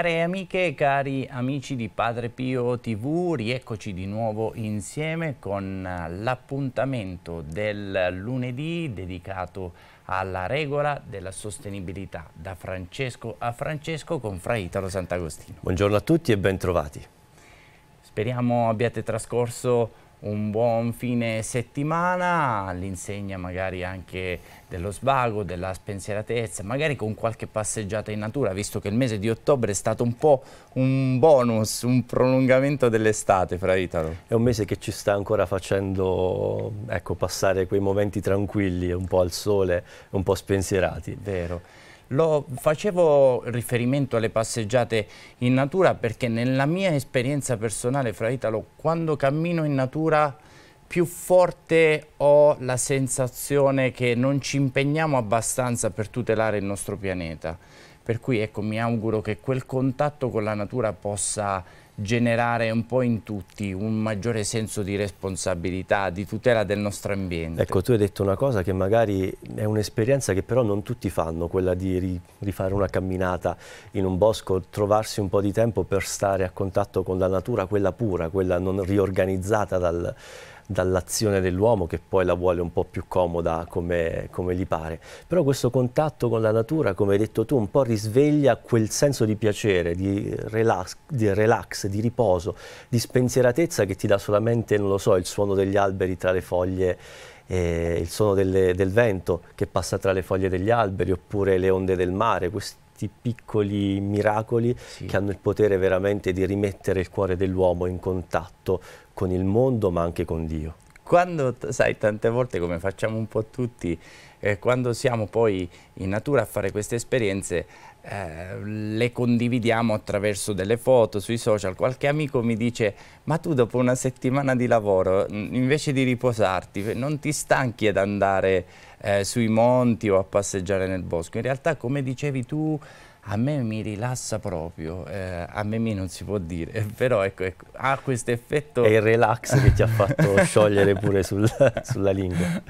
Care amiche e cari amici di Padre Pio TV, rieccoci di nuovo insieme con eh, l'appuntamento del lunedì dedicato alla regola della sostenibilità da Francesco a Francesco con Fra Italo Sant'Agostino. Buongiorno a tutti e bentrovati. Speriamo abbiate trascorso un buon fine settimana all'insegna magari anche dello svago, della spensieratezza, magari con qualche passeggiata in natura, visto che il mese di ottobre è stato un po' un bonus, un prolungamento dell'estate, fra Italo. È un mese che ci sta ancora facendo ecco, passare quei momenti tranquilli, un po' al sole, un po' spensierati. Vero. Lo facevo riferimento alle passeggiate in natura perché nella mia esperienza personale, fra Italo, quando cammino in natura più forte ho la sensazione che non ci impegniamo abbastanza per tutelare il nostro pianeta. Per cui ecco, mi auguro che quel contatto con la natura possa generare un po' in tutti un maggiore senso di responsabilità, di tutela del nostro ambiente. Ecco, tu hai detto una cosa che magari è un'esperienza che però non tutti fanno, quella di rifare una camminata in un bosco, trovarsi un po' di tempo per stare a contatto con la natura, quella pura, quella non riorganizzata dal, dall'azione dell'uomo che poi la vuole un po' più comoda come, come, gli pare. Però questo contatto con la natura, come hai detto tu, un po' risveglia quel senso di piacere, di relax, di, relax, di riposo, di spensieratezza che ti dà solamente, non lo so, il suono degli alberi tra le foglie eh, il suono delle, del vento che passa tra le foglie degli alberi oppure le onde del mare, questi questi piccoli miracoli sì. che hanno il potere veramente di rimettere il cuore dell'uomo in contatto con il mondo ma anche con Dio. Quando, sai, tante volte come facciamo un po' tutti, eh, quando siamo poi in natura a fare queste esperienze, eh, le condividiamo attraverso delle foto sui social. Qualche amico mi dice: Ma tu, dopo una settimana di lavoro, invece di riposarti, non ti stanchi ad andare eh, sui monti o a passeggiare nel bosco. In realtà, come dicevi tu, a me mi rilassa proprio, eh, a me mi non si può dire, però ecco, ecco ha questo effetto... È il relax che ti ha fatto sciogliere pure sul, sulla lingua.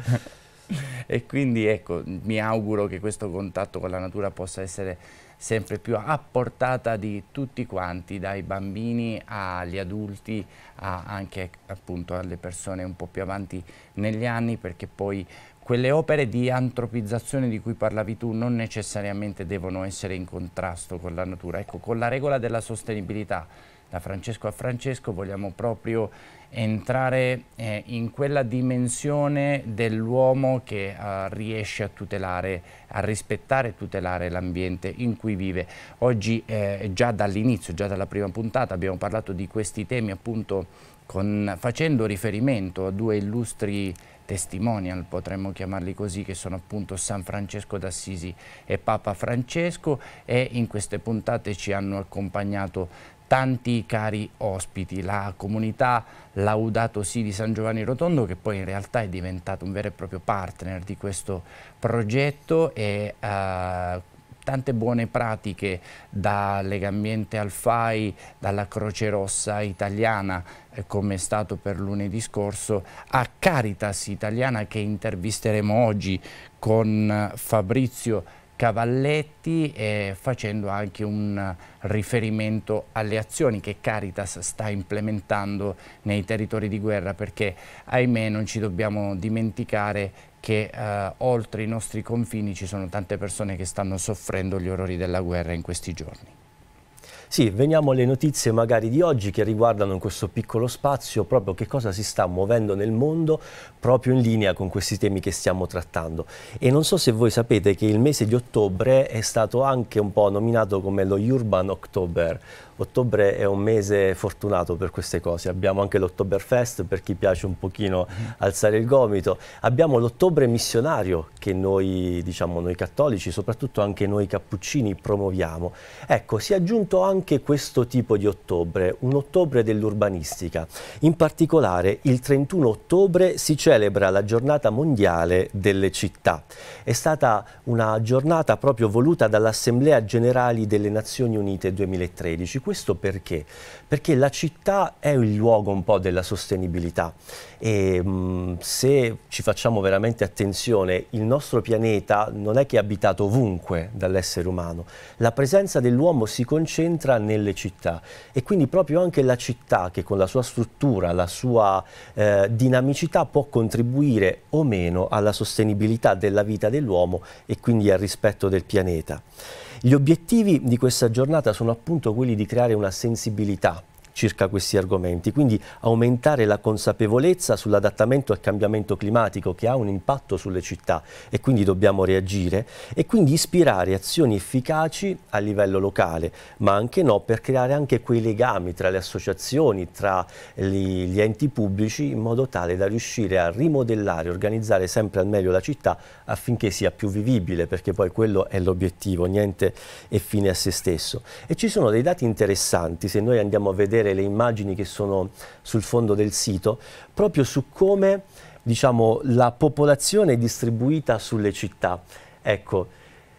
E quindi ecco, mi auguro che questo contatto con la natura possa essere sempre più a portata di tutti quanti, dai bambini agli adulti, anche appunto alle persone un po' più avanti negli anni, perché poi quelle opere di antropizzazione di cui parlavi tu non necessariamente devono essere in contrasto con la natura. Ecco, con la regola della sostenibilità, da Francesco a Francesco vogliamo proprio entrare eh, in quella dimensione dell'uomo che eh, riesce a tutelare, a rispettare e tutelare l'ambiente in cui vive. Oggi eh, già dall'inizio, già dalla prima puntata abbiamo parlato di questi temi appunto con, facendo riferimento a due illustri testimonial, potremmo chiamarli così, che sono appunto San Francesco d'Assisi e Papa Francesco e in queste puntate ci hanno accompagnato tanti cari ospiti, la comunità Laudato Si di San Giovanni Rotondo che poi in realtà è diventato un vero e proprio partner di questo progetto e eh, tante buone pratiche da Legambiente al FAI, dalla Croce Rossa italiana, eh, come è stato per lunedì scorso, a Caritas italiana che intervisteremo oggi con eh, Fabrizio Cavalletti eh, facendo anche un riferimento alle azioni che Caritas sta implementando nei territori di guerra perché ahimè non ci dobbiamo dimenticare che eh, oltre i nostri confini ci sono tante persone che stanno soffrendo gli orrori della guerra in questi giorni. Sì, veniamo alle notizie magari di oggi che riguardano in questo piccolo spazio proprio che cosa si sta muovendo nel mondo proprio in linea con questi temi che stiamo trattando. E non so se voi sapete che il mese di ottobre è stato anche un po' nominato come lo Urban October, ottobre è un mese fortunato per queste cose. Abbiamo anche l'Ottoberfest per chi piace un pochino mm. alzare il gomito. Abbiamo l'ottobre missionario che noi, diciamo, noi cattolici, soprattutto anche noi cappuccini, promuoviamo. Ecco, si è aggiunto anche questo tipo di ottobre, un ottobre dell'urbanistica. In particolare, il 31 ottobre si celebra la giornata mondiale delle città. È stata una giornata proprio voluta dall'Assemblea Generali delle Nazioni Unite 2013 questo perché? Perché la città è il luogo un po' della sostenibilità e mh, mm, se ci facciamo veramente attenzione, il nostro pianeta non è che è abitato ovunque dall'essere umano. La presenza dell'uomo si concentra nelle città e quindi proprio anche la città che con la sua struttura, la sua eh, dinamicità può contribuire o meno alla sostenibilità della vita dell'uomo e quindi al rispetto del pianeta. Gli obiettivi di questa giornata sono appunto quelli di creare una sensibilità circa questi argomenti. Quindi aumentare la consapevolezza sull'adattamento al cambiamento climatico che ha un impatto sulle città e quindi dobbiamo reagire e quindi ispirare azioni efficaci a livello locale, ma anche no, per creare anche quei legami tra le associazioni, tra gli, gli enti pubblici in modo tale da riuscire a rimodellare, organizzare sempre al meglio la città affinché sia più vivibile, perché poi quello è l'obiettivo, niente è fine a se stesso. E ci sono dei dati interessanti, se noi andiamo a vedere vedere le immagini che sono sul fondo del sito, proprio su come diciamo, la popolazione è distribuita sulle città. Ecco,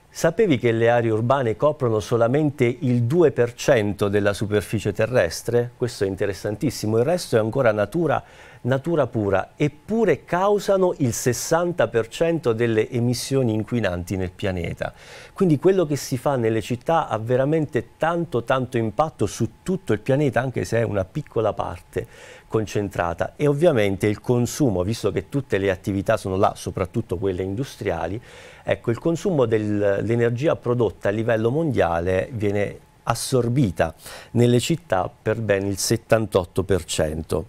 sapevi che le aree urbane coprono solamente il 2% della superficie terrestre? Questo è interessantissimo, il resto è ancora natura natura pura, eppure causano il 60% delle emissioni inquinanti nel pianeta. Quindi quello che si fa nelle città ha veramente tanto tanto impatto su tutto il pianeta, anche se è una piccola parte concentrata. E ovviamente il consumo, visto che tutte le attività sono là, soprattutto quelle industriali, ecco, il consumo dell'energia prodotta a livello mondiale viene assorbita nelle città per ben il 78%.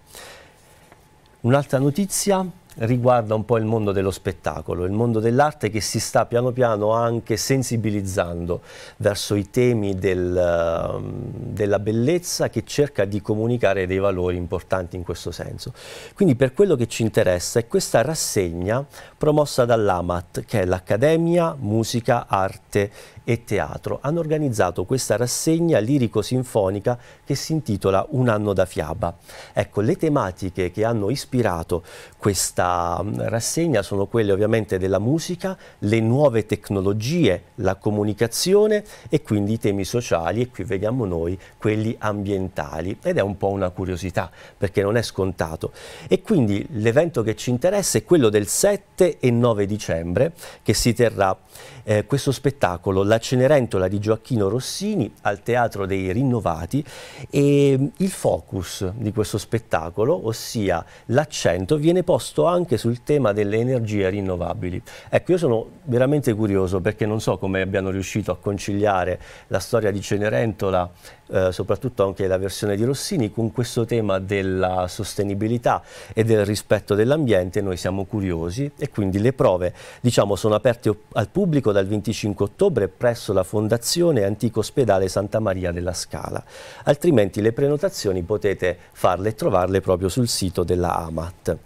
Un'altra notizia riguarda un po' il mondo dello spettacolo, il mondo dell'arte che si sta piano piano anche sensibilizzando verso i temi del, ehm, della bellezza che cerca di comunicare dei valori importanti in questo senso. Quindi per quello che ci interessa è questa rassegna promossa dall'AMAT che è l'Accademia Musica, Arte e Teatro hanno organizzato questa rassegna lirico-sinfonica che si intitola Un anno da fiaba. Ecco, le tematiche che hanno ispirato questa mm, rassegna sono quelle ovviamente della musica, le nuove tecnologie, la comunicazione e quindi i temi sociali e qui vediamo noi quelli ambientali ed è un po' una curiosità perché non è scontato. E quindi l'evento che ci interessa è quello del 7 e 9 dicembre che si terrà eh, questo spettacolo La Cenerentola di Gioacchino Rossini al Teatro dei Rinnovati e il focus di questo spettacolo, ossia l'accento, viene posto anche sul tema delle energie rinnovabili. Ecco, io sono veramente curioso perché non so come abbiano riuscito a conciliare la storia di Cenerentola eh, soprattutto anche la versione di Rossini, con questo tema della sostenibilità e del rispetto dell'ambiente. Noi siamo curiosi e quindi le prove diciamo, sono aperte al pubblico dal 25 ottobre presso la Fondazione Antico Ospedale Santa Maria della Scala. Altrimenti le prenotazioni potete farle e trovarle proprio sul sito della AMAT.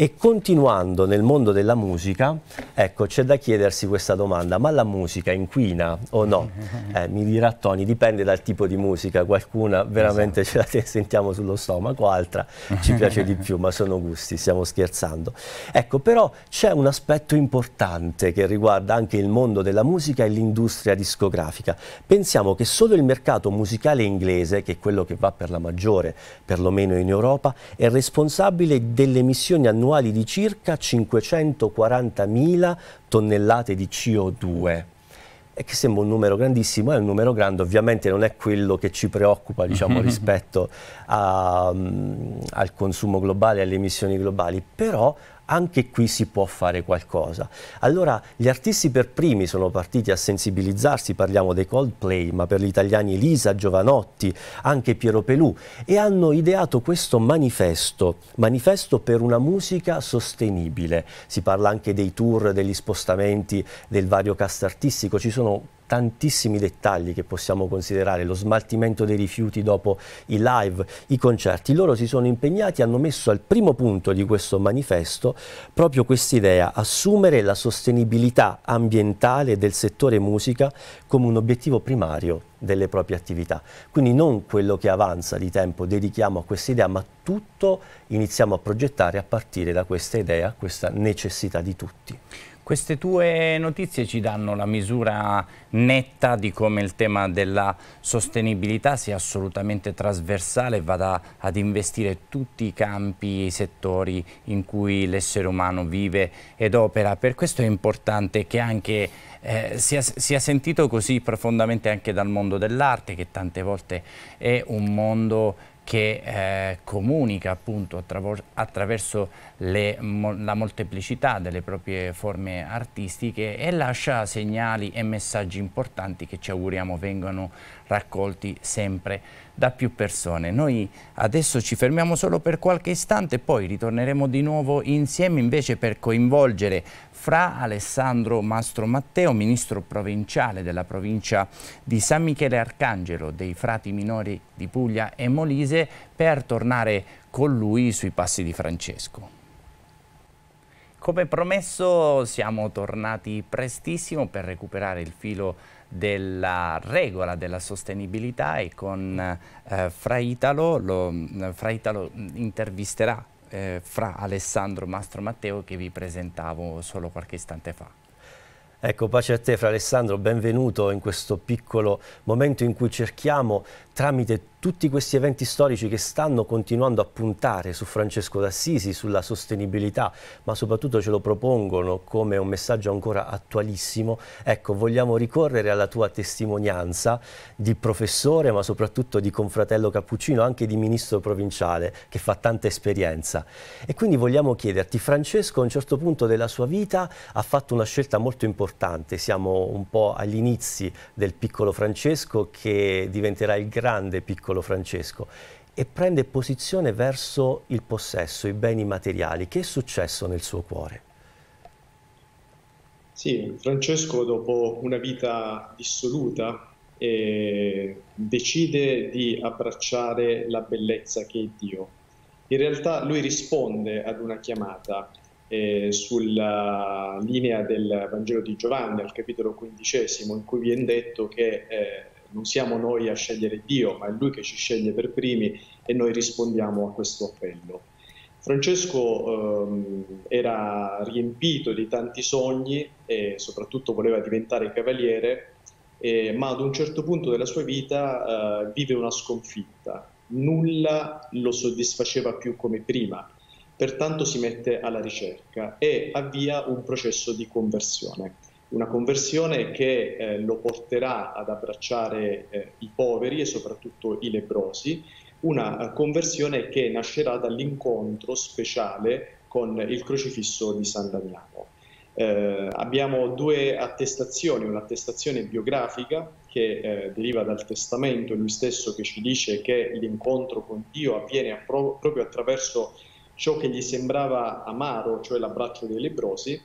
E continuando nel mondo della musica, ecco, c'è da chiedersi questa domanda, ma la musica inquina o no? Mm-hmm. Eh, mi dirà Tony, dipende dal tipo di musica, qualcuna veramente esatto. ce la sentiamo sullo stomaco, altra ci piace di più, ma sono gusti, stiamo scherzando. Ecco, però c'è un aspetto importante che riguarda anche il mondo della musica e l'industria discografica. Pensiamo che solo il mercato musicale inglese, che è quello che va per la maggiore, perlomeno in Europa, è responsabile delle emissioni annuali annuali di circa 540.000 tonnellate di CO2 e che sembra un numero grandissimo, è un numero grande, ovviamente non è quello che ci preoccupa diciamo, rispetto a, um, al consumo globale, alle emissioni globali, però anche qui si può fare qualcosa. Allora gli artisti per primi sono partiti a sensibilizzarsi, parliamo dei Coldplay, ma per gli italiani Lisa, Giovanotti, anche Piero Pelù, e hanno ideato questo manifesto, manifesto per una musica sostenibile. Si parla anche dei tour, degli spostamenti, del vario cast artistico, ci sono tantissimi dettagli che possiamo considerare, lo smaltimento dei rifiuti dopo i live, i concerti. Loro si sono impegnati, hanno messo al primo punto di questo manifesto proprio quest'idea, assumere la sostenibilità ambientale del settore musica come un obiettivo primario delle proprie attività. Quindi non quello che avanza di tempo dedichiamo a questa idea, ma tutto iniziamo a progettare a partire da questa idea, questa necessità di tutti. Queste tue notizie ci danno la misura netta di come il tema della sostenibilità sia assolutamente trasversale e vada ad investire tutti i campi, e i settori in cui l'essere umano vive ed opera. Per questo è importante che anche eh, sia, sia, sentito così profondamente anche dal mondo dell'arte che tante volte è un mondo che eh, comunica appunto attraverso le, mo, la molteplicità delle proprie forme artistiche e lascia segnali e messaggi importanti che ci auguriamo vengano raccolti sempre da più persone. Noi adesso ci fermiamo solo per qualche istante, poi ritorneremo di nuovo insieme invece per coinvolgere fra Alessandro Mastro Matteo, ministro provinciale della provincia di San Michele Arcangelo dei Frati Minori di Puglia e Molise per tornare con lui sui passi di Francesco. Come promesso siamo tornati prestissimo per recuperare il filo della regola della sostenibilità e con eh, Italo, lo, Fraitalo intervisterà eh, fra Alessandro Mastro Matteo che vi presentavo solo qualche istante fa. Ecco, pace a te Fra Alessandro, benvenuto in questo piccolo momento in cui cerchiamo tramite tutti questi eventi storici che stanno continuando a puntare su Francesco d'Assisi, sulla sostenibilità, ma soprattutto ce lo propongono come un messaggio ancora attualissimo, ecco, vogliamo ricorrere alla tua testimonianza di professore, ma soprattutto di confratello Cappuccino, anche di ministro provinciale, che fa tanta esperienza. E quindi vogliamo chiederti, Francesco a un certo punto della sua vita ha fatto una scelta molto importante, siamo un po' agli inizi del piccolo Francesco che diventerà il grande grande piccolo Francesco e prende posizione verso il possesso, i beni materiali. Che è successo nel suo cuore? Sì, Francesco dopo una vita dissoluta eh, decide di abbracciare la bellezza che è Dio. In realtà lui risponde ad una chiamata eh, sulla linea del Vangelo di Giovanni, al capitolo quindicesimo, in cui viene detto che eh, non siamo noi a scegliere Dio, ma è Lui che ci sceglie per primi e noi rispondiamo a questo appello. Francesco ehm, era riempito di tanti sogni e soprattutto voleva diventare cavaliere, eh, ma ad un certo punto della sua vita eh, vive una sconfitta. Nulla lo soddisfaceva più come prima, pertanto si mette alla ricerca e avvia un processo di conversione. Una conversione che eh, lo porterà ad abbracciare eh, i poveri e soprattutto i lebrosi, una eh, conversione che nascerà dall'incontro speciale con il crocifisso di San Damiano. Eh, abbiamo due attestazioni, un'attestazione biografica che eh, deriva dal testamento, lui stesso che ci dice che l'incontro con Dio avviene pro- proprio attraverso ciò che gli sembrava amaro, cioè l'abbraccio dei leprosi,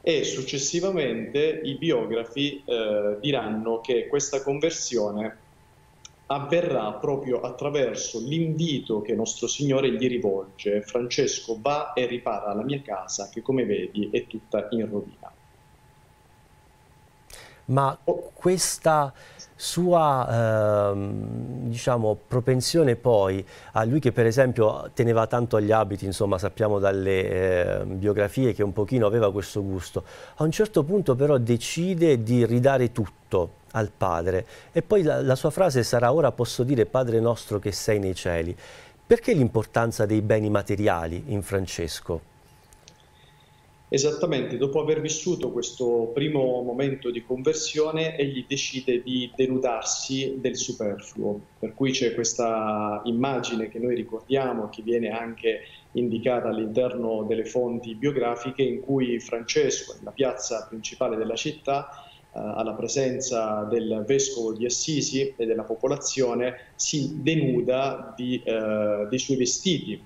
e successivamente i biografi eh, diranno che questa conversione avverrà proprio attraverso l'invito che nostro Signore gli rivolge. Francesco va e ripara la mia casa che come vedi è tutta in rovina ma questa sua ehm, diciamo, propensione poi a lui che per esempio teneva tanto agli abiti, insomma sappiamo dalle eh, biografie che un pochino aveva questo gusto, a un certo punto però decide di ridare tutto al padre e poi la, la sua frase sarà ora posso dire padre nostro che sei nei cieli. Perché l'importanza dei beni materiali in Francesco? esattamente dopo aver vissuto questo primo momento di conversione, egli decide di denudarsi del superfluo. Per cui c'è questa immagine che noi ricordiamo, che viene anche indicata all'interno delle fonti biografiche, in cui Francesco, nella piazza principale della città, eh, alla presenza del vescovo di Assisi e della popolazione, si denuda di, eh, dei suoi vestiti,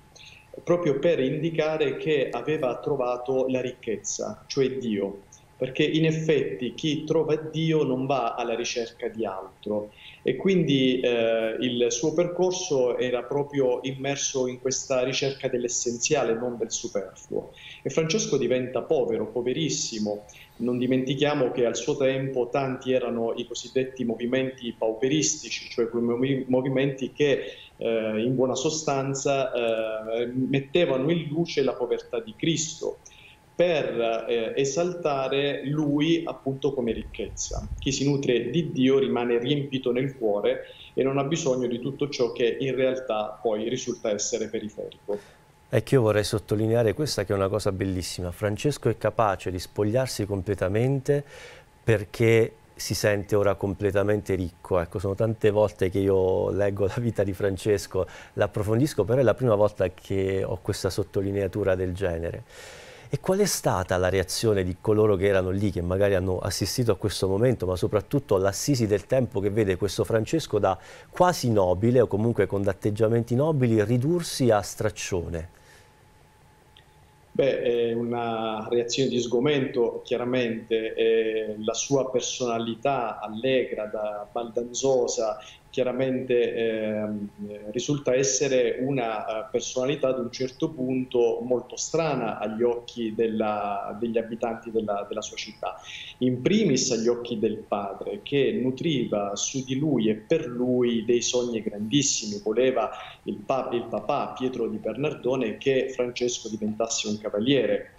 proprio per indicare che aveva trovato la ricchezza, cioè Dio, perché in effetti chi trova Dio non va alla ricerca di altro e quindi eh, il suo percorso era proprio immerso in questa ricerca dell'essenziale, non del superfluo. E Francesco diventa povero, poverissimo, non dimentichiamo che al suo tempo tanti erano i cosiddetti movimenti pauperistici, cioè quei movimenti che eh, in buona sostanza eh, mettevano in luce la povertà di Cristo per eh, esaltare lui appunto come ricchezza. Chi si nutre di Dio rimane riempito nel cuore e non ha bisogno di tutto ciò che in realtà poi risulta essere periferico è che io vorrei sottolineare questa che è una cosa bellissima. Francesco è capace di spogliarsi completamente perché si sente ora completamente ricco. Ecco, sono tante volte che io leggo la vita di Francesco, l'approfondisco, però è la prima volta che ho questa sottolineatura del genere. E qual è stata la reazione di coloro che erano lì, che magari hanno assistito a questo momento, ma soprattutto l'assisi del tempo che vede questo Francesco da quasi nobile o comunque con atteggiamenti nobili ridursi a straccione? Beh, è una reazione di sgomento, chiaramente, eh, la sua personalità allegra, da baldanzosa, chiaramente eh, risulta essere una eh, personalità ad un certo punto molto strana agli occhi della, degli abitanti della, della, sua città, in primis agli occhi del padre che nutriva su di lui e per lui dei sogni grandissimi, voleva il, pa- il papà Pietro di Bernardone che Francesco diventasse un cavaliere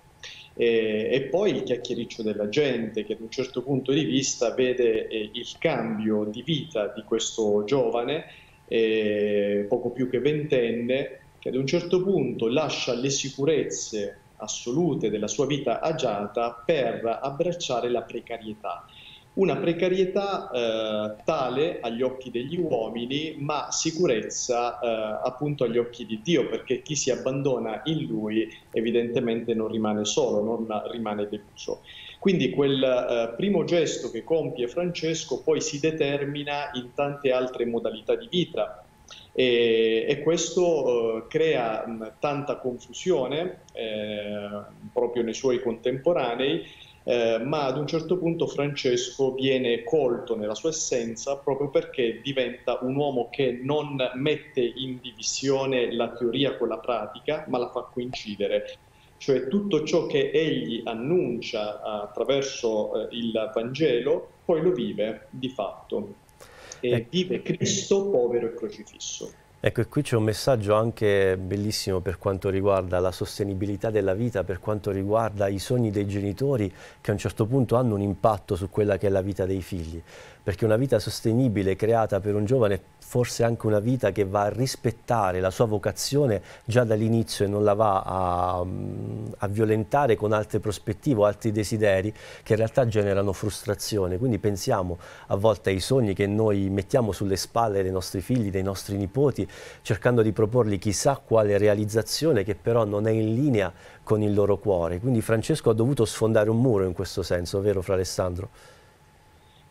e, e, poi il chiacchiericcio della gente che ad un certo punto di vista vede eh, il cambio di vita di questo giovane, eh, poco più che ventenne, che ad un certo punto lascia le sicurezze assolute della sua vita agiata per abbracciare la precarietà una precarietà eh, tale agli occhi degli uomini, ma sicurezza eh, appunto agli occhi di Dio, perché chi si abbandona in lui evidentemente non rimane solo, non rimane deluso. Quindi quel eh, primo gesto che compie Francesco poi si determina in tante altre modalità di vita, e, e, questo eh, crea mh, tanta confusione eh, proprio nei suoi contemporanei eh, ma ad un certo punto Francesco viene colto nella sua essenza proprio perché diventa un uomo che non mette in divisione la teoria con la pratica, ma la fa coincidere cioè tutto ciò che egli annuncia attraverso eh, il Vangelo, poi lo vive di fatto. E ecco. vive Cristo povero e crocifisso. Ecco, e qui c'è un messaggio anche bellissimo per quanto riguarda la sostenibilità della vita, per quanto riguarda i sogni dei genitori che a un certo punto hanno un impatto su quella che è la vita dei figli perché una vita sostenibile creata per un giovane è forse anche una vita che va a rispettare la sua vocazione già dall'inizio e non la va a, mm, a violentare con altre prospettive o altri desideri che in realtà generano frustrazione. Quindi pensiamo a volte ai sogni che noi mettiamo sulle spalle dei nostri figli, dei nostri nipoti, cercando di proporgli chissà quale realizzazione che però non è in linea con il loro cuore. Quindi Francesco ha dovuto sfondare un muro in questo senso, vero Fra Alessandro?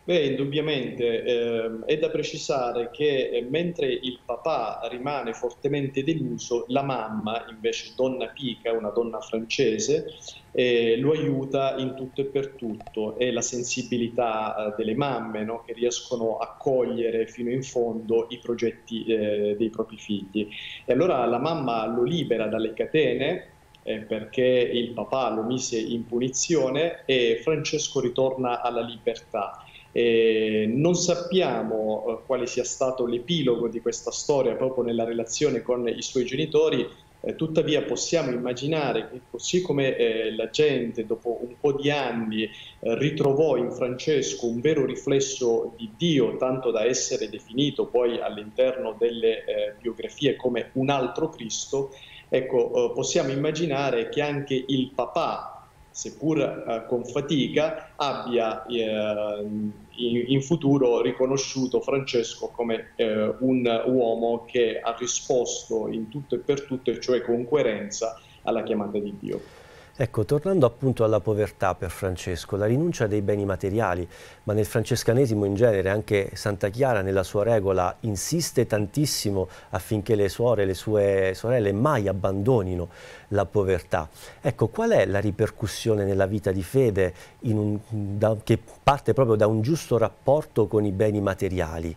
Beh, indubbiamente ehm, è da precisare che eh, mentre il papà rimane fortemente deluso, la mamma, invece donna Pica, una donna francese, eh, lo aiuta in tutto e per tutto. È la sensibilità eh, delle mamme no? che riescono a cogliere fino in fondo i progetti eh, dei propri figli. E allora la mamma lo libera dalle catene eh, perché il papà lo mise in punizione e Francesco ritorna alla libertà. Eh, non sappiamo eh, quale sia stato l'epilogo di questa storia proprio nella relazione con i suoi genitori, eh, tuttavia possiamo immaginare che così come eh, la gente dopo un po' di anni eh, ritrovò in Francesco un vero riflesso di Dio, tanto da essere definito poi all'interno delle biografie come un altro Cristo, ecco, possiamo immaginare che anche il papà seppur eh, con fatica, abbia eh, in, futuro riconosciuto Francesco come eh, un uomo che ha risposto in tutto e per tutto, e cioè con coerenza, alla chiamata di Dio. Ecco, tornando appunto alla povertà per Francesco, la rinuncia dei beni materiali, ma nel francescanesimo in genere anche Santa Chiara nella sua regola insiste tantissimo affinché le suore e le sue sorelle mai abbandonino la povertà. Ecco, qual è la ripercussione nella vita di fede un, da, che parte proprio da un giusto rapporto con i beni materiali?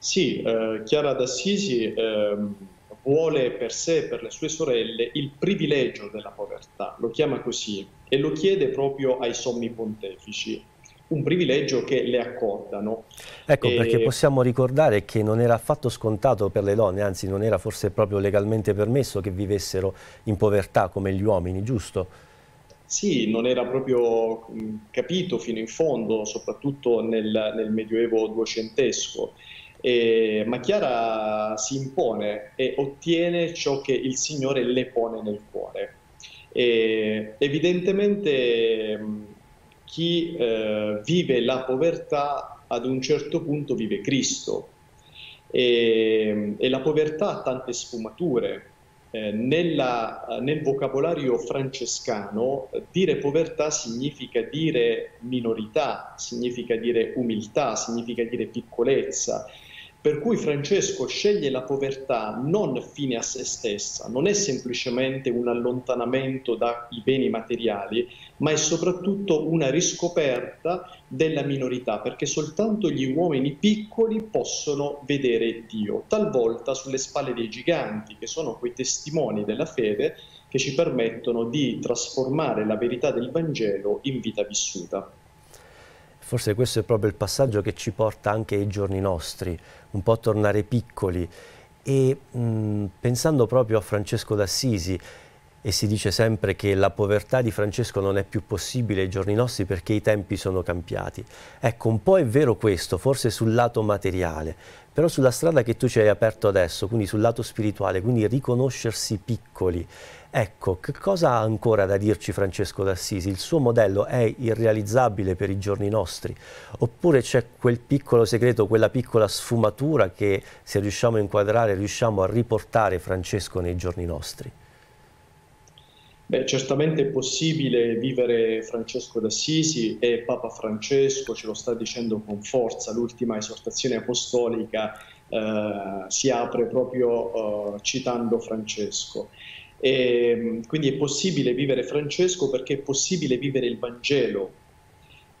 Sì, eh, Chiara d'Assisi... Eh vuole per sé e per le sue sorelle il privilegio della povertà, lo chiama così e lo chiede proprio ai sommi pontefici, un privilegio che le accordano. Ecco, e... perché possiamo ricordare che non era affatto scontato per le donne, anzi non era forse proprio legalmente permesso che vivessero in povertà come gli uomini, giusto? Sì, non era proprio capito fino in fondo, soprattutto nel, nel Medioevo duecentesco eh, ma Chiara si impone e ottiene ciò che il Signore le pone nel cuore. E evidentemente mm, chi eh, vive la povertà ad un certo punto vive Cristo e, mm, e la povertà ha tante sfumature. Eh, nella, nel vocabolario francescano dire povertà significa dire minorità, significa dire umiltà, significa dire piccolezza, per cui Francesco sceglie la povertà non fine a se stessa, non è semplicemente un allontanamento dai beni materiali, ma è soprattutto una riscoperta della minorità, perché soltanto gli uomini piccoli possono vedere Dio, talvolta sulle spalle dei giganti, che sono quei testimoni della fede che ci permettono di trasformare la verità del Vangelo in vita vissuta. Forse questo è proprio il passaggio che ci porta anche ai giorni nostri, un po' a tornare piccoli. E mh, mm, pensando proprio a Francesco d'Assisi, e si dice sempre che la povertà di Francesco non è più possibile ai giorni nostri perché i tempi sono cambiati. Ecco, un po' è vero questo, forse sul lato materiale, però sulla strada che tu ci hai aperto adesso, quindi sul lato spirituale, quindi riconoscersi piccoli, Ecco, che cosa ha ancora da dirci Francesco d'Assisi? Il suo modello è irrealizzabile per i giorni nostri? Oppure c'è quel piccolo segreto, quella piccola sfumatura che se riusciamo a inquadrare riusciamo a riportare Francesco nei giorni nostri? Beh, certamente è possibile vivere Francesco d'Assisi e Papa Francesco ce lo sta dicendo con forza, l'ultima esortazione apostolica eh, si apre proprio eh, citando Francesco. E, ehm, quindi è possibile vivere Francesco perché è possibile vivere il Vangelo,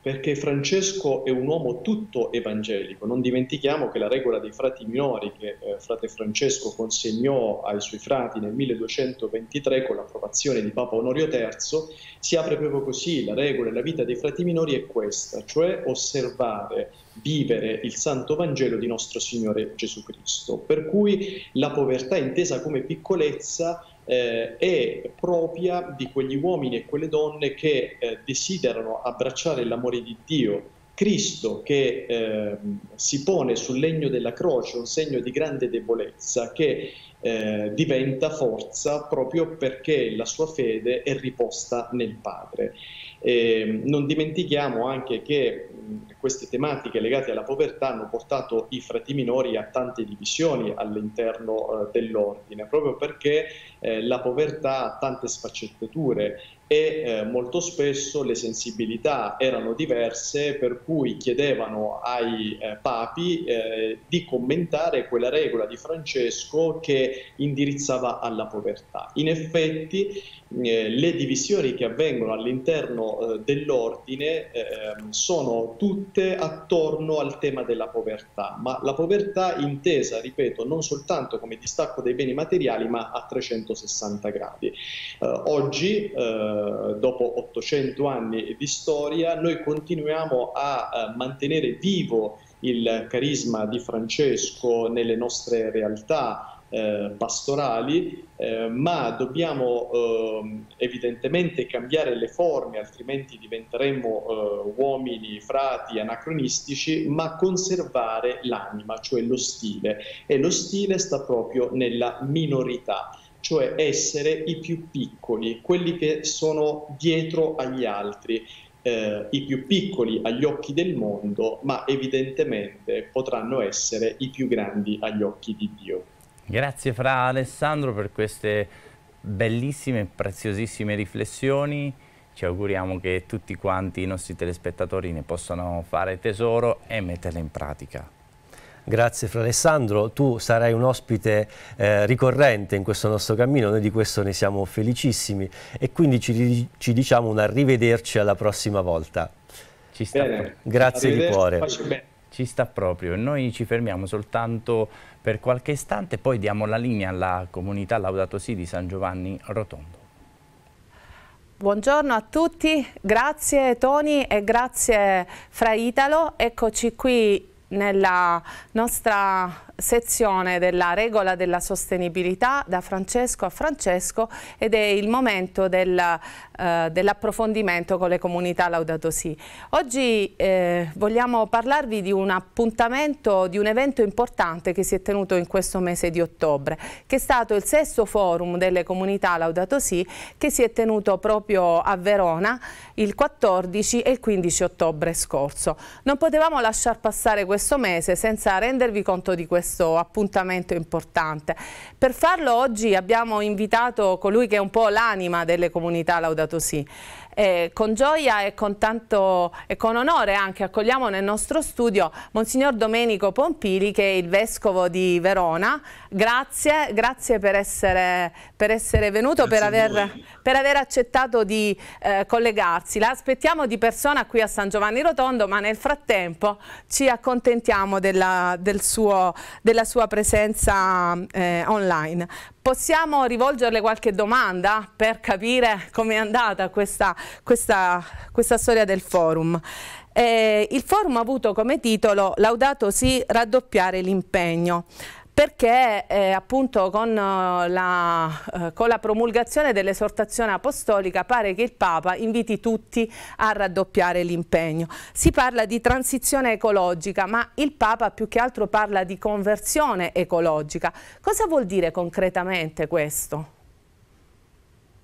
perché Francesco è un uomo tutto evangelico. Non dimentichiamo che la regola dei frati minori che eh, frate Francesco consegnò ai suoi frati nel 1223 con l'approvazione di Papa Onorio III si apre proprio così. La regola e la vita dei frati minori è questa, cioè osservare, vivere il santo Vangelo di nostro Signore Gesù Cristo. Per cui la povertà intesa come piccolezza eh, è propria di quegli uomini e quelle donne che eh, desiderano abbracciare l'amore di Dio. Cristo che eh, si pone sul legno della croce, un segno di grande debolezza, che eh, diventa forza proprio perché la sua fede è riposta nel Padre. E ehm, non dimentichiamo anche che queste tematiche legate alla povertà hanno portato i frati minori a tante divisioni all'interno eh, dell'ordine, proprio perché eh, la povertà ha tante sfaccettature e eh, molto spesso le sensibilità erano diverse per cui chiedevano ai eh, papi eh, di commentare quella regola di Francesco che indirizzava alla povertà. In effetti eh, le divisioni che avvengono all'interno eh, dell'ordine eh, ehm, sono tutte tutte attorno al tema della povertà, ma la povertà intesa, ripeto, non soltanto come distacco dei beni materiali, ma a 360 gradi. Eh, oggi, eh, dopo 800 anni di storia, noi continuiamo a eh, mantenere vivo il carisma di Francesco nelle nostre realtà, eh, pastorali, eh, ma dobbiamo eh, evidentemente cambiare le forme, altrimenti diventeremo eh, uomini, frati, anacronistici, ma conservare l'anima, cioè lo stile. E lo stile sta proprio nella minorità cioè essere i più piccoli, quelli che sono dietro agli altri, eh, i più piccoli agli occhi del mondo, ma evidentemente potranno essere i più grandi agli occhi di Dio. Grazie Fra Alessandro per queste bellissime e preziosissime riflessioni. Ci auguriamo che tutti quanti i nostri telespettatori ne possano fare tesoro e metterle in pratica. Grazie Fra Alessandro, tu sarai un ospite eh, ricorrente in questo nostro cammino, noi di questo ne siamo felicissimi e quindi ci, ci diciamo un arrivederci alla prossima volta. Ci sta bene. Grazie di cuore. Ci sta proprio, noi ci fermiamo soltanto per qualche istante, poi diamo la linea alla comunità Laudato Si di San Giovanni Rotondo. Buongiorno a tutti, grazie Tony e grazie Fra Italo, eccoci qui nella nostra sezione della regola della sostenibilità da Francesco a Francesco ed è il momento del, eh, dell'approfondimento con le comunità Laudato Si. Oggi eh, vogliamo parlarvi di un appuntamento, di un evento importante che si è tenuto in questo mese di ottobre, che è stato il sesto forum delle comunità Laudato Si che si è tenuto proprio a Verona il 14 e il 15 ottobre scorso. Non potevamo lasciar passare questo mese senza rendervi conto di questo questo appuntamento importante. Per farlo oggi abbiamo invitato colui che è un po' l'anima delle comunità Laudato Si, eh, con gioia e con, tanto, e con onore anche accogliamo nel nostro studio Monsignor Domenico Pompili che è il Vescovo di Verona. Grazie, grazie per, essere, per essere venuto, per aver, per aver, accettato di eh, collegarsi. La aspettiamo di persona qui a San Giovanni Rotondo ma nel frattempo ci accontentiamo della, del suo, della sua presenza eh, online. Possiamo rivolgerle qualche domanda per capire come è andata questa, questa, questa storia del forum? Eh, il forum ha avuto come titolo Laudato si raddoppiare l'impegno perché eh, appunto con eh, la, eh, con la promulgazione dell'esortazione apostolica pare che il Papa inviti tutti a raddoppiare l'impegno. Si parla di transizione ecologica, ma il Papa più che altro parla di conversione ecologica. Cosa vuol dire concretamente questo?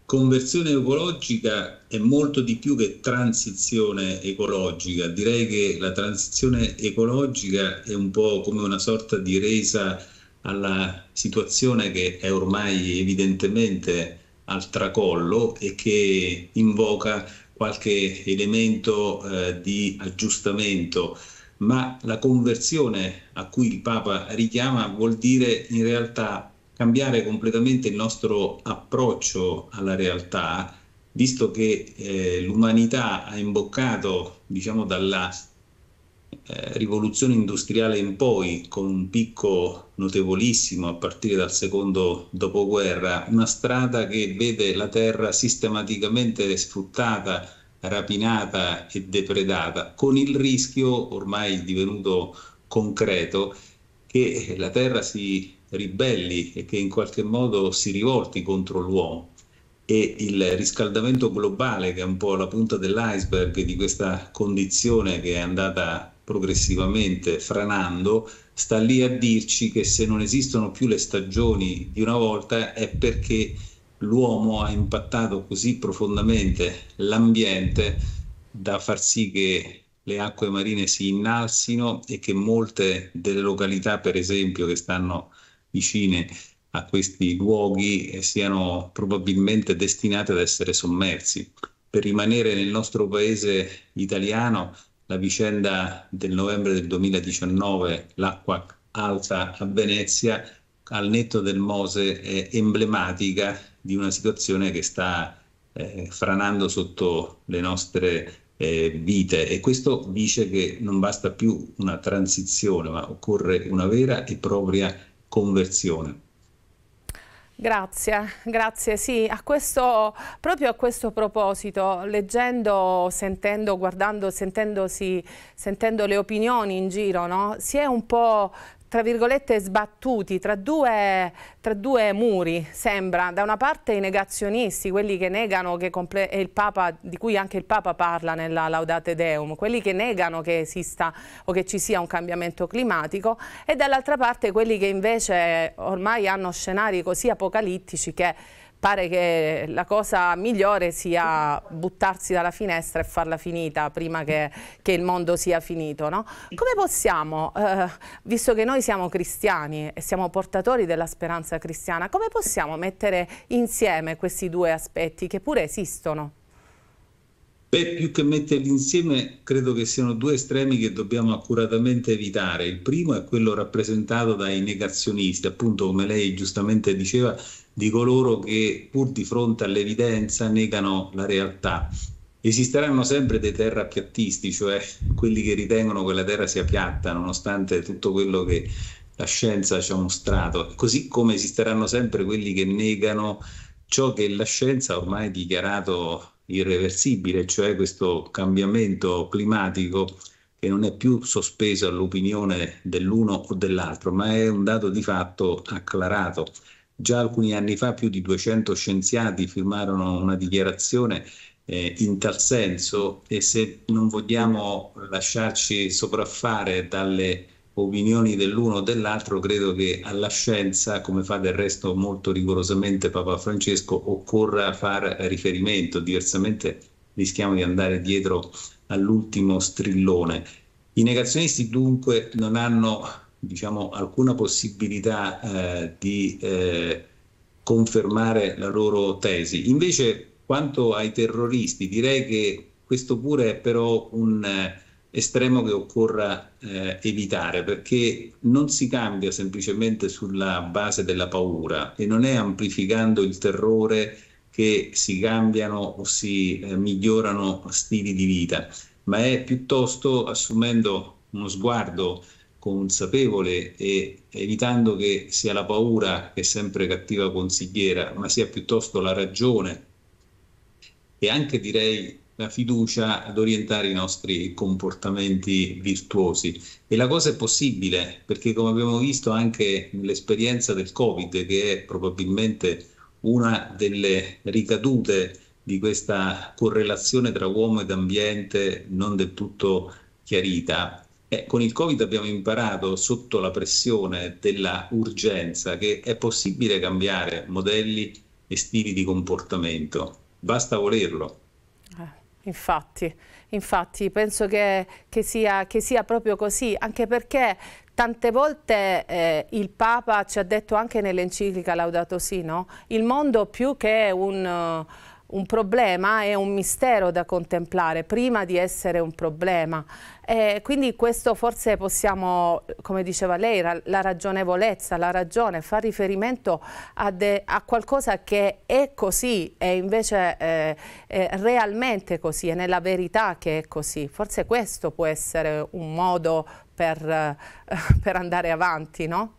Conversione ecologica è molto di più che transizione ecologica, direi che la transizione ecologica è un po' come una sorta di resa alla situazione che è ormai evidentemente al tracollo e che invoca qualche elemento eh, di aggiustamento, ma la conversione a cui il Papa richiama vuol dire in realtà cambiare completamente il nostro approccio alla realtà, visto che eh, l'umanità ha imboccato, diciamo, dalla eh, rivoluzione industriale in poi, con un picco notevolissimo a partire dal secondo dopoguerra, una strada che vede la terra sistematicamente sfruttata, rapinata e depredata, con il rischio ormai divenuto concreto che la terra si ribelli e che in qualche modo si rivolti contro l'uomo e il riscaldamento globale che è un po' la punta dell'iceberg di questa condizione che è andata progressivamente franando, sta lì a dirci che se non esistono più le stagioni di una volta è perché l'uomo ha impattato così profondamente l'ambiente da far sì che le acque marine si innalzino e che molte delle località, per esempio, che stanno vicine a questi luoghi siano probabilmente destinate ad essere sommersi. Per rimanere nel nostro paese italiano, la vicenda del novembre del 2019, l'acqua alta a Venezia, al netto del Mose, è emblematica di una situazione che sta eh, franando sotto le nostre eh, vite e questo dice che non basta più una transizione, ma occorre una vera e propria conversione. Grazie, grazie. Sì, a questo, proprio a questo proposito, leggendo, sentendo, guardando, sentendosi, sentendo le opinioni in giro, no? si è un po' tra virgolette sbattuti tra due, tra due, muri, sembra, da una parte i negazionisti, quelli che negano che il Papa, di cui anche il Papa parla nella Laudate Deum, quelli che negano che esista o che ci sia un cambiamento climatico e dall'altra parte quelli che invece ormai hanno scenari così apocalittici che pare che la cosa migliore sia buttarsi dalla finestra e farla finita prima che, che il mondo sia finito. No? Come possiamo, eh, visto che noi siamo cristiani e siamo portatori della speranza cristiana, come possiamo mettere insieme questi due aspetti che pure esistono? Beh, più che metterli insieme, credo che siano due estremi che dobbiamo accuratamente evitare. Il primo è quello rappresentato dai negazionisti, appunto come lei giustamente diceva, di coloro che pur di fronte all'evidenza negano la realtà. Esisteranno sempre dei terrapiattisti, cioè quelli che ritengono che la Terra sia piatta nonostante tutto quello che la scienza ci ha mostrato, così come esisteranno sempre quelli che negano ciò che la scienza ha ormai dichiarato irreversibile, cioè questo cambiamento climatico che non è più sospeso all'opinione dell'uno o dell'altro, ma è un dato di fatto acclarato. Già alcuni anni fa più di 200 scienziati firmarono una dichiarazione eh, in tal senso e se non vogliamo lasciarci sopraffare dalle opinioni dell'uno o dell'altro, credo che alla scienza, come fa del resto molto rigorosamente Papa Francesco, occorra far riferimento, diversamente rischiamo di andare dietro all'ultimo strillone. I negazionisti dunque non hanno diciamo, alcuna possibilità eh, di eh, confermare la loro tesi. Invece, quanto ai terroristi, direi che questo pure è però un eh, estremo che occorra eh, evitare perché non si cambia semplicemente sulla base della paura e non è amplificando il terrore che si cambiano o si eh, migliorano stili di vita, ma è piuttosto assumendo uno sguardo consapevole e evitando che sia la paura che è sempre cattiva consigliera, ma sia piuttosto la ragione e anche direi la fiducia ad orientare i nostri comportamenti virtuosi. E la cosa è possibile perché come abbiamo visto anche nell'esperienza del Covid, che è probabilmente una delle ricadute di questa correlazione tra uomo ed ambiente non del tutto chiarita, eh, con il Covid abbiamo imparato sotto la pressione della urgenza che è possibile cambiare modelli e stili di comportamento, basta volerlo. Eh, infatti, infatti penso che, che, sia, che sia proprio così, anche perché Tante volte eh, il Papa ci ha detto anche nell'enciclica Laudato Si, no? il mondo più che un... Uh un problema è un mistero da contemplare prima di essere un problema. E quindi questo forse possiamo, come diceva lei, la ragionevolezza, la ragione fa riferimento a, a qualcosa che è così, e invece eh, è realmente così, è nella verità che è così. Forse questo può essere un modo per, eh, per andare avanti, no?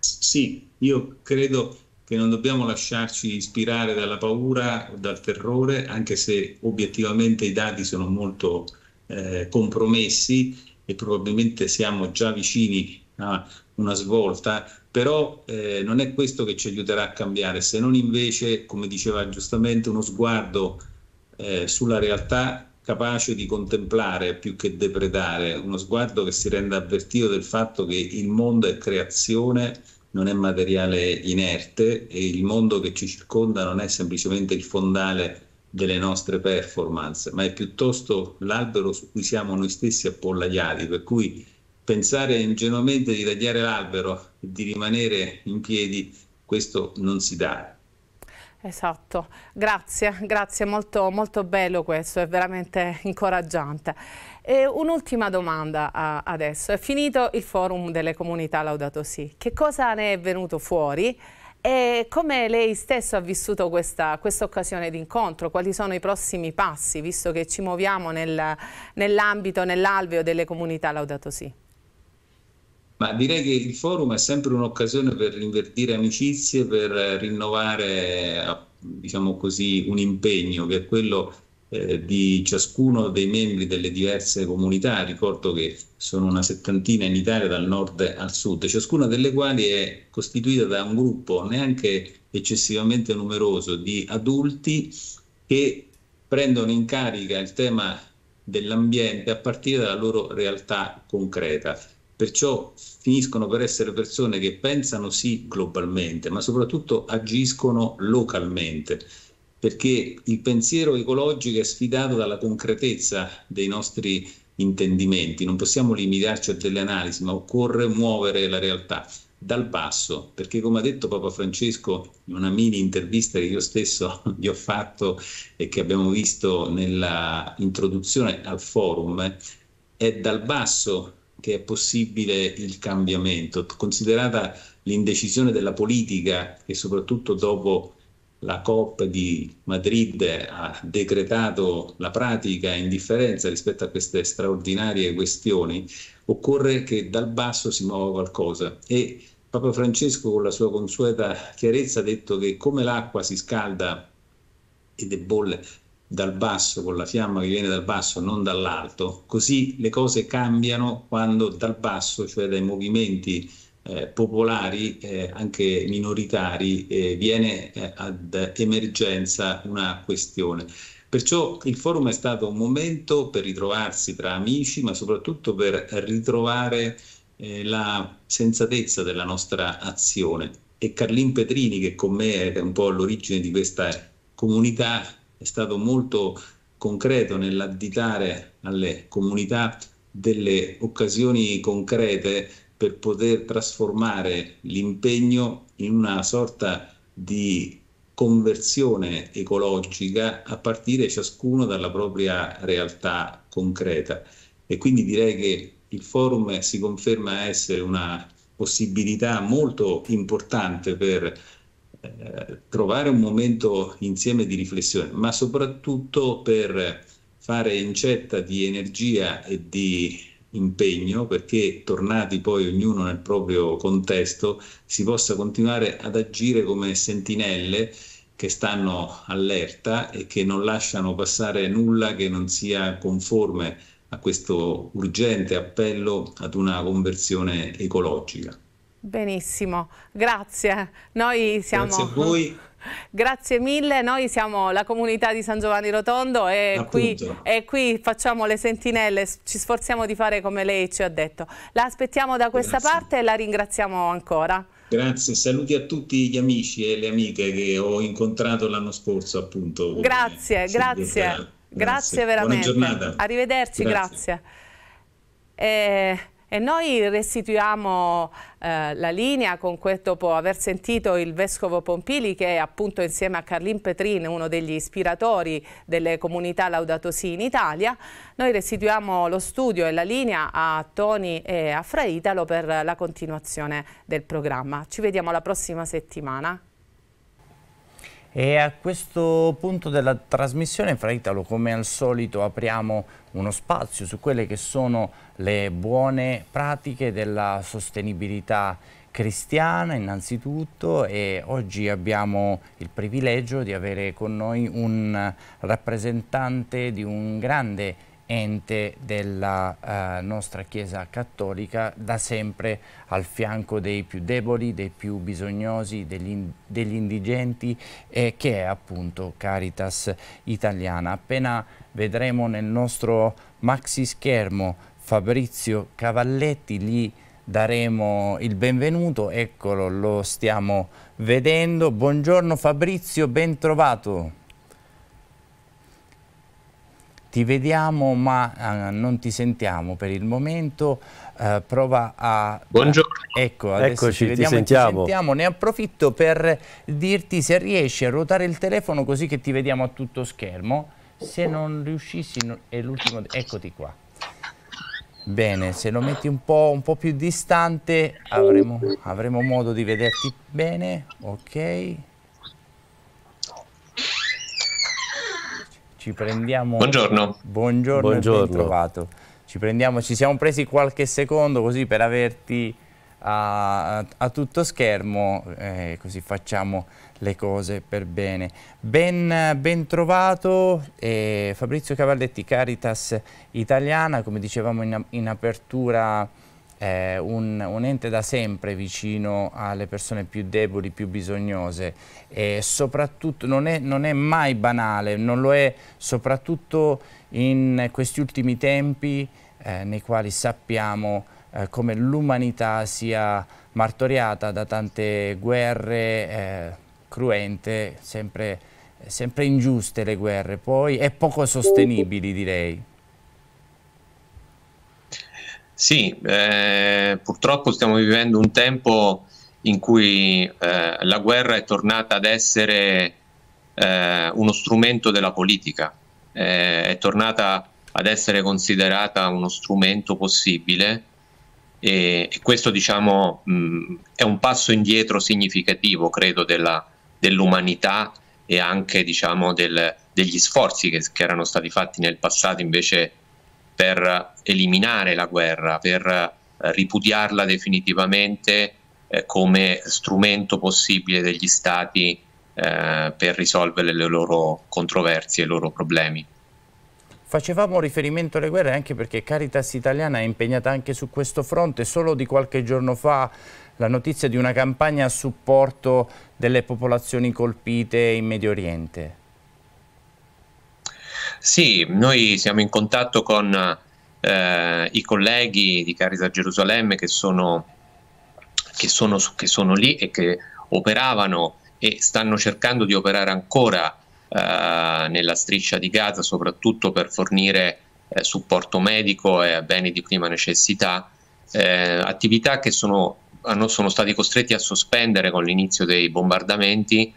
Sì, io credo che non dobbiamo lasciarci ispirare dalla paura o dal terrore, anche se obiettivamente i dati sono molto eh, compromessi e probabilmente siamo già vicini a una svolta, però eh, non è questo che ci aiuterà a cambiare, se non invece, come diceva giustamente, uno sguardo eh, sulla realtà capace di contemplare più che depredare, uno sguardo che si renda avvertito del fatto che il mondo è creazione non è materiale inerte e il mondo che ci circonda non è semplicemente il fondale delle nostre performance, ma è piuttosto l'albero su cui siamo noi stessi appollaiati, per cui pensare ingenuamente di tagliare l'albero e di rimanere in piedi, questo non si dà. Esatto, grazie, grazie, molto, molto bello questo, è veramente incoraggiante. E un'ultima domanda adesso. È finito il forum delle comunità Laudato Si. Che cosa ne è venuto fuori? E come lei stesso ha vissuto questa, questa occasione d'incontro? Quali sono i prossimi passi, visto che ci muoviamo nel, nell'ambito, nell'alveo delle comunità Laudato Si? Ma direi che il forum è sempre un'occasione per rinverdire amicizie, per rinnovare, diciamo così, un impegno che è quello eh, di ciascuno dei membri delle diverse comunità, ricordo che sono una settantina in Italia dal nord al sud, ciascuna delle quali è costituita da un gruppo neanche eccessivamente numeroso di adulti che prendono in carica il tema dell'ambiente a partire dalla loro realtà concreta. Perciò finiscono per essere persone che pensano sì globalmente, ma soprattutto agiscono localmente perché il pensiero ecologico è sfidato dalla concretezza dei nostri intendimenti, non possiamo limitarci a delle analisi, ma occorre muovere la realtà dal basso, perché come ha detto Papa Francesco in una mini intervista che io stesso gli ho fatto e che abbiamo visto nella introduzione al forum, è dal basso che è possibile il cambiamento, considerata l'indecisione della politica e soprattutto dopo la COP di Madrid ha decretato la pratica indifferenza rispetto a queste straordinarie questioni, occorre che dal basso si muova qualcosa e Papa Francesco con la sua consueta chiarezza ha detto che come l'acqua si scalda ed è bolle dal basso, con la fiamma che viene dal basso, non dall'alto, così le cose cambiano quando dal basso, cioè dai movimenti eh, popolari, eh, anche minoritari, eh, viene ad emergenza una questione. Perciò il forum è stato un momento per ritrovarsi tra amici, ma soprattutto per ritrovare eh, la sensatezza della nostra azione. E Carlin Petrini, che con me è un po' all'origine di questa comunità, è stato molto concreto nell'additare alle comunità delle occasioni concrete per poter trasformare l'impegno in una sorta di conversione ecologica a partire ciascuno dalla propria realtà concreta. E quindi direi che il forum si conferma essere una possibilità molto importante per eh, trovare un momento insieme di riflessione, ma soprattutto per fare incetta di energia e di impegno perché tornati poi ognuno nel proprio contesto si possa continuare ad agire come sentinelle che stanno allerta e che non lasciano passare nulla che non sia conforme a questo urgente appello ad una conversione ecologica. Benissimo, grazie. Noi siamo... Grazie a voi Grazie mille, noi siamo la comunità di San Giovanni Rotondo e qui, e qui, facciamo le sentinelle, ci sforziamo di fare come lei ci ha detto. La aspettiamo da questa Grazie. parte e la ringraziamo ancora. Grazie, saluti a tutti gli amici e le amiche che ho incontrato l'anno scorso appunto. Grazie, grazie, grazie, grazie veramente. Arrivederci, grazie. grazie. Eh, e noi restituiamo eh, la linea con questo, dopo aver sentito il Vescovo Pompili che è appunto insieme a Carlin Petrin, uno degli ispiratori delle comunità Laudato Si in Italia, noi restituiamo lo studio e la linea a Toni e a Fra Italo per la continuazione del programma. Ci vediamo la prossima settimana. E a questo punto della trasmissione, fra Italo, come al solito, apriamo uno spazio su quelle che sono le buone pratiche della sostenibilità cristiana innanzitutto e oggi abbiamo il privilegio di avere con noi un rappresentante di un grande ente della eh, nostra Chiesa Cattolica, da sempre al fianco dei più deboli, dei più bisognosi, degli, in, degli indigenti, eh, che è appunto Caritas Italiana. Appena vedremo nel nostro maxi schermo Fabrizio Cavalletti, gli daremo il benvenuto, eccolo, lo stiamo vedendo. Buongiorno Fabrizio, ben trovato ti vediamo ma eh, non ti sentiamo per il momento, eh, prova a... Buongiorno. Ecco, Eccoci, ci ti sentiamo. ti sentiamo. Ne approfitto per dirti se riesci a ruotare il telefono così che ti vediamo a tutto schermo. Se non riuscissi, è l'ultimo... Eccoti qua. Bene, se lo metti un po', un po più distante avremo, avremo modo di vederti bene, ok? Ci prendiamo... Buongiorno. Buongiorno, Buongiorno. trovato. Ci, prendiamo... Ci siamo presi qualche secondo così per averti a, a tutto schermo, eh, così facciamo le cose per bene. Ben, ben trovato eh, Fabrizio Cavalletti, Caritas Italiana, come dicevamo in, in apertura eh, un, un, ente da sempre vicino alle persone più deboli, più bisognose e soprattutto non è, non è mai banale, non lo è soprattutto in questi ultimi tempi eh, nei quali sappiamo eh, come l'umanità sia martoriata da tante guerre eh, cruente, sempre sempre ingiuste le guerre poi e poco sostenibili direi. Sì, eh, purtroppo stiamo vivendo un tempo in cui eh, la guerra è tornata ad essere eh, uno strumento della politica, eh, è tornata ad essere considerata uno strumento possibile e, e questo diciamo mh, mm, è un passo indietro significativo credo dell'umanità e anche diciamo del, degli sforzi che, che erano stati fatti nel passato invece per eliminare la guerra, per eh, ripudiarla definitivamente eh, come strumento possibile degli stati eh, per risolvere le loro controversie, i loro problemi. Facevamo riferimento alle guerre anche perché Caritas Italiana è impegnata anche su questo fronte, solo di qualche giorno fa la notizia di una campagna a supporto delle popolazioni colpite in Medio Oriente. Sì, noi siamo in contatto con eh, i colleghi di Caris a Gerusalemme che sono, che sono, che sono lì e che operavano e stanno cercando di operare ancora eh, nella striscia di Gaza, soprattutto per fornire eh, supporto medico e beni di prima necessità, eh, attività che sono, sono stati costretti a sospendere con l'inizio dei bombardamenti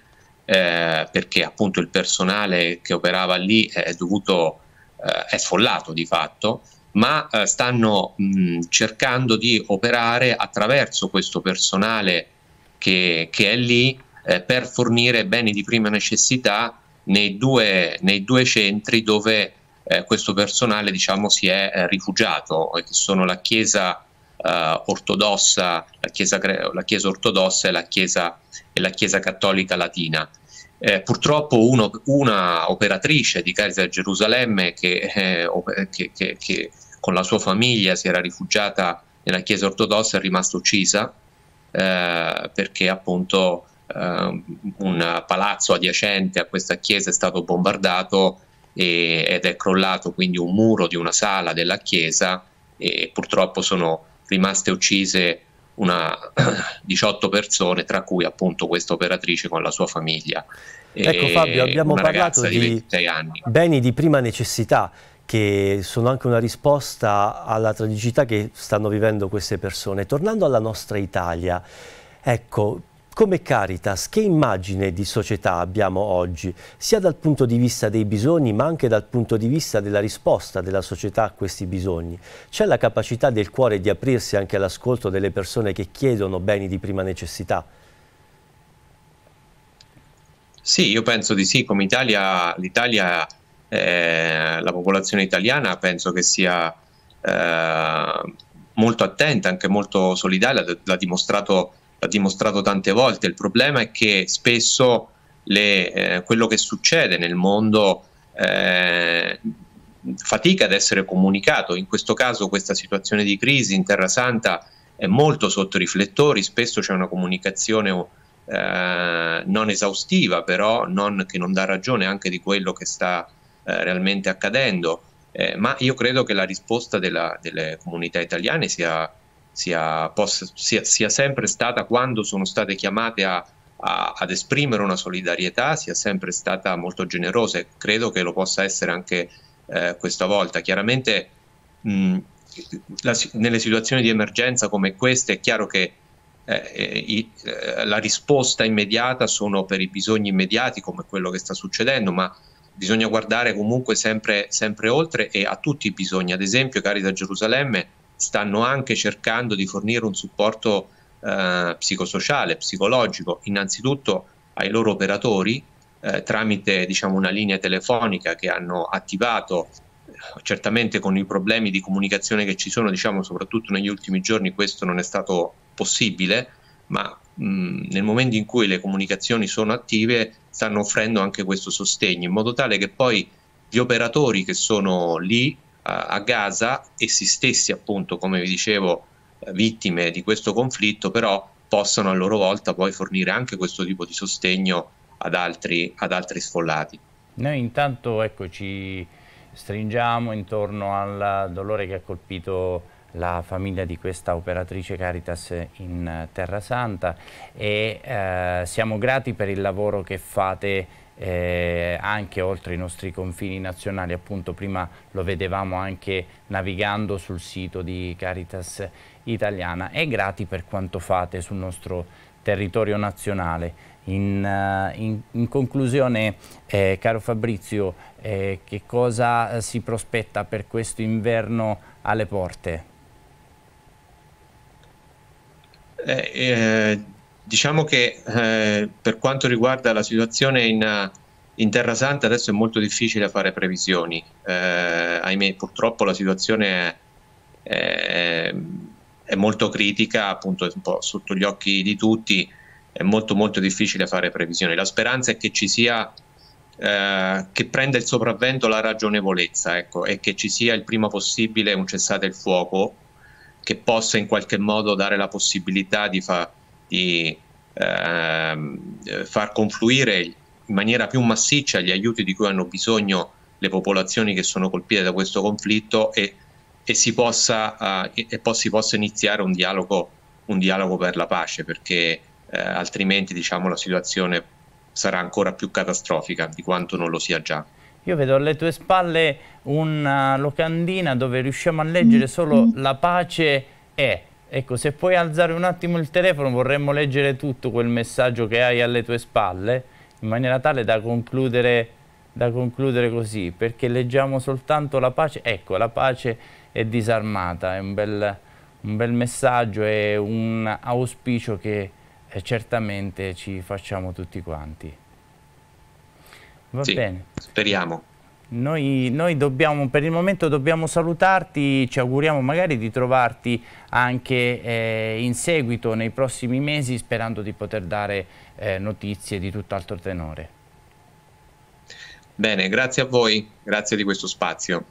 eh, perché appunto il personale che operava lì è dovuto, eh, è sfollato di fatto, ma eh, stanno mh, cercando di operare attraverso questo personale che, che è lì eh, per fornire beni di prima necessità nei due, nei due centri dove eh, questo personale diciamo, si è eh, rifugiato, che sono la chiesa eh, ortodossa, la chiesa, la chiesa, ortodossa e la Chiesa, e la chiesa cattolica latina. Eh, purtroppo uno, una operatrice di Caritas Gerusalemme che, eh, che, che, che, con la sua famiglia si era rifugiata nella Chiesa ortodossa è rimasta uccisa eh, perché appunto eh, un palazzo adiacente a questa chiesa è stato bombardato ed è crollato quindi un muro di una sala della chiesa e purtroppo sono rimaste uccise una 18 persone, tra cui appunto questa operatrice con la sua famiglia. Ecco Fabio, abbiamo parlato di, di beni di prima necessità che sono anche una risposta alla tragicità che stanno vivendo queste persone. Tornando alla nostra Italia, ecco, come Caritas, che immagine di società abbiamo oggi, sia dal punto di vista dei bisogni, ma anche dal punto di vista della risposta della società a questi bisogni? C'è la capacità del cuore di aprirsi anche all'ascolto delle persone che chiedono beni di prima necessità? Sì, io penso di sì, come Italia, l'Italia, eh, la popolazione italiana penso che sia eh, molto attenta, anche molto solidale, l'ha dimostrato l'ha dimostrato tante volte, il problema è che spesso le, eh, quello che succede nel mondo eh, fatica ad essere comunicato, in questo caso questa situazione di crisi in Terra Santa è molto sotto riflettori, spesso c'è una comunicazione eh, non esaustiva, però non, che non dà ragione anche di quello che sta eh, realmente accadendo. Eh, ma io credo che la risposta della, delle comunità italiane sia sia, possa, sia, sia sempre stata quando sono state chiamate a, a, ad esprimere una solidarietà, sia sempre stata molto generosa e credo che lo possa essere anche eh, questa volta. Chiaramente mh, la, nelle situazioni di emergenza come queste è chiaro che eh, eh, i, eh, la risposta immediata sono per i bisogni immediati come quello che sta succedendo, ma bisogna guardare comunque sempre, sempre oltre e a tutti i bisogni. Ad esempio cari da Gerusalemme stanno anche cercando di fornire un supporto eh, psicosociale, psicologico, innanzitutto ai loro operatori eh, tramite diciamo, una linea telefonica che hanno attivato eh, certamente con i problemi di comunicazione che ci sono, diciamo, soprattutto negli ultimi giorni questo non è stato possibile, ma mh, mm, nel momento in cui le comunicazioni sono attive stanno offrendo anche questo sostegno in modo tale che poi gli operatori che sono lì a Gaza, essi stessi appunto, come vi dicevo, eh, vittime di questo conflitto, però possano a loro volta poi fornire anche questo tipo di sostegno ad altri, ad altri sfollati. Noi intanto ecco, ci stringiamo intorno al dolore che ha colpito la famiglia di questa operatrice Caritas in eh, Terra Santa e eh, siamo grati per il lavoro che fate eh, anche oltre i nostri confini nazionali, appunto prima lo vedevamo anche navigando sul sito di Caritas Italiana e grati per quanto fate sul nostro territorio nazionale. In, eh, in, in conclusione, eh, caro Fabrizio, eh, che cosa eh, si prospetta per questo inverno alle porte? Eh, eh diciamo che eh, per quanto riguarda la situazione in, in, Terra Santa adesso è molto difficile fare previsioni, eh, ahimè purtroppo la situazione è, è, è, molto critica, appunto è un po' sotto gli occhi di tutti, è molto molto difficile fare previsioni, la speranza è che ci sia... Eh, che prenda il sopravvento la ragionevolezza ecco, e che ci sia il prima possibile un cessate il fuoco che possa in qualche modo dare la possibilità di far di ehm, far confluire in maniera più massiccia gli aiuti di cui hanno bisogno le popolazioni che sono colpite da questo conflitto e, e, si, possa, eh, e, e si, possa, iniziare un dialogo, un dialogo, per la pace, perché eh, altrimenti diciamo, la situazione sarà ancora più catastrofica di quanto non lo sia già. Io vedo alle tue spalle una locandina dove riusciamo a leggere mm. solo la pace è. Ecco, se puoi alzare un attimo il telefono vorremmo leggere tutto quel messaggio che hai alle tue spalle in maniera tale da concludere, da concludere così, perché leggiamo soltanto la pace. Ecco, la pace è disarmata, è un bel, un bel messaggio, è un auspicio che eh, certamente ci facciamo tutti quanti. Va sì, bene. Speriamo. Noi, noi dobbiamo, per il momento dobbiamo salutarti, ci auguriamo magari di trovarti anche eh, in seguito nei prossimi mesi sperando di poter dare eh, notizie di tutt'altro tenore. Bene, grazie a voi, grazie di questo spazio.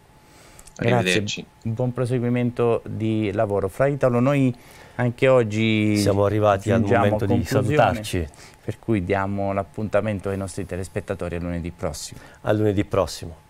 Arrivederci. Grazie. Buon proseguimento di lavoro. Fra Italo, noi anche oggi siamo arrivati al momento di salutarci. Per cui diamo l'appuntamento ai nostri telespettatori a lunedì prossimo. A lunedì prossimo.